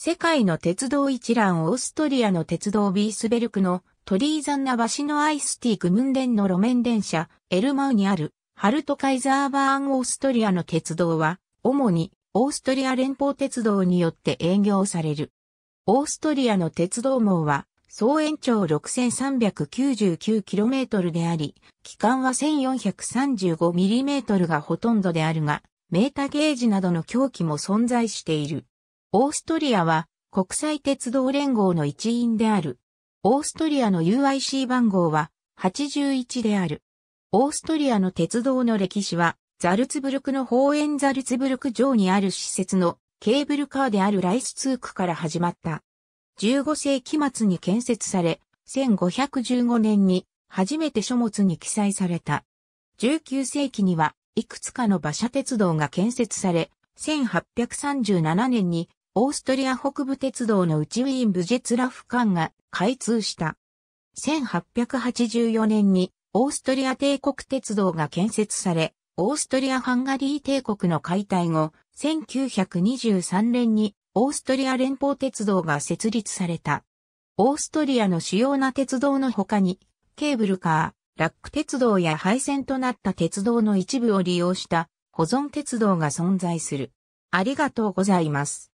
世界の鉄道一覧オーストリアの鉄道ビースベルクのトリーザンナ橋のアイスティークムンデンの路面電車エルマウにあるハルトカイザーバーンオーストリアの鉄道は主にオーストリア連邦鉄道によって営業される。オーストリアの鉄道網は総延長 6399km であり、期間は 1435mm がほとんどであるが、メータゲージなどの狂気も存在している。オーストリアは国際鉄道連合の一員である。オーストリアの UIC 番号は81である。オーストリアの鉄道の歴史は、ザルツブルクのホーエンザルツブルク城にある施設のケーブルカーであるライスツークから始まった。15世紀末に建設され、1515年に初めて書物に記載された。19世紀にはいくつかの馬車鉄道が建設され、1837年にオーストリア北部鉄道の内ウィーン・ブジェツラフ間が開通した。1884年にオーストリア帝国鉄道が建設され、オーストリア・ハンガリー帝国の解体後、1923年にオーストリア連邦鉄道が設立された。オーストリアの主要な鉄道の他に、ケーブルカー、ラック鉄道や廃線となった鉄道の一部を利用した保存鉄道が存在する。ありがとうございます。